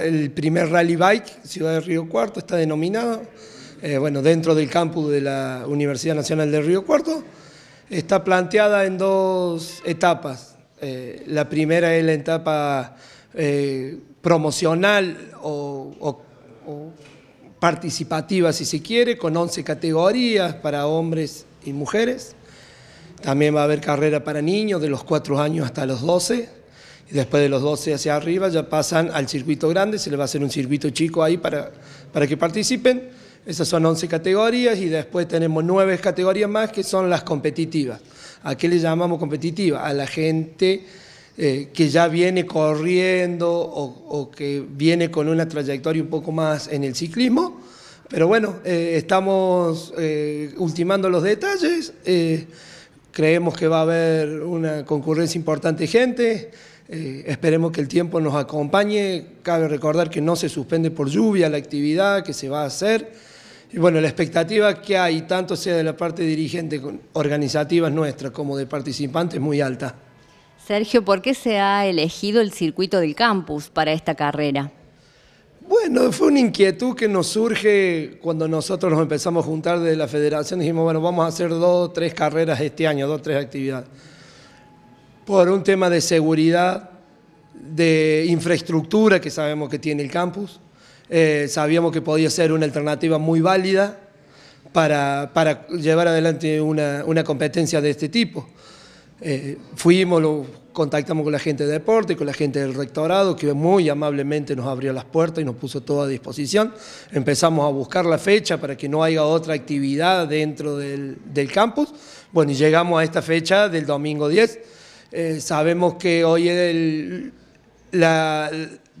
El primer rally bike, Ciudad de Río Cuarto, está denominado, eh, bueno, dentro del campus de la Universidad Nacional de Río Cuarto. Está planteada en dos etapas. Eh, la primera es la etapa eh, promocional o, o participativa, si se quiere, con 11 categorías para hombres y mujeres. También va a haber carrera para niños de los 4 años hasta los 12 después de los 12 hacia arriba ya pasan al circuito grande, se les va a hacer un circuito chico ahí para, para que participen. Esas son 11 categorías y después tenemos 9 categorías más que son las competitivas. ¿A qué le llamamos competitiva? A la gente eh, que ya viene corriendo o, que viene con una trayectoria un poco más en el ciclismo. Pero bueno, eh, estamos eh, ultimando los detalles. Creemos que va a haber una concurrencia importante de gente, eh, esperemos que el tiempo nos acompañe, cabe recordar que no se suspende por lluvia la actividad que se va a hacer, y bueno, la expectativa que hay, tanto sea de la parte dirigente organizativa nuestra como de participantes, es muy alta. Sergio, ¿por qué se ha elegido el circuito del campus para esta carrera? Bueno, fue una inquietud que nos surge cuando nosotros nos empezamos a juntar desde la federación. Dijimos, bueno, vamos a hacer dos, tres carreras este año, dos, tres actividades. Por un tema de seguridad, de infraestructura que sabemos que tiene el campus. Eh, sabíamos que podía ser una alternativa muy válida para, llevar adelante una competencia de este tipo. Eh, fuimos, contactamos con la gente de deporte, con la gente del rectorado, que muy amablemente nos abrió las puertas y nos puso todo a disposición. Empezamos a buscar la fecha para que no haya otra actividad dentro del, campus. Bueno, y llegamos a esta fecha del domingo 10. Eh, sabemos que hoy el,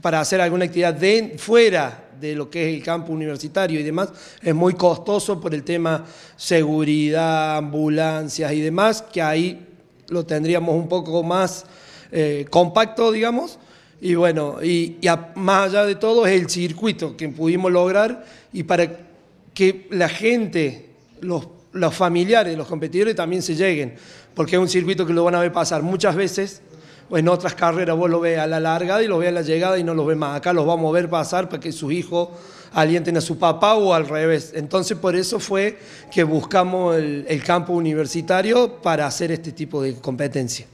para hacer alguna actividad fuera de lo que es el campus universitario y demás, es muy costoso por el tema seguridad, ambulancias y demás, que ahí lo tendríamos un poco más eh, compacto, digamos. Y bueno, y, más allá de todo es el circuito que pudimos lograr y para que la gente, los, los familiares, los competidores también se lleguen, porque es un circuito que lo van a ver pasar muchas veces en otras carreras vos lo ves a la largada y lo ves a la llegada y no los ves más. Acá los vamos a ver pasar para que sus hijos alienten a su papá o al revés. Entonces por eso fue que buscamos el campo universitario para hacer este tipo de competencia.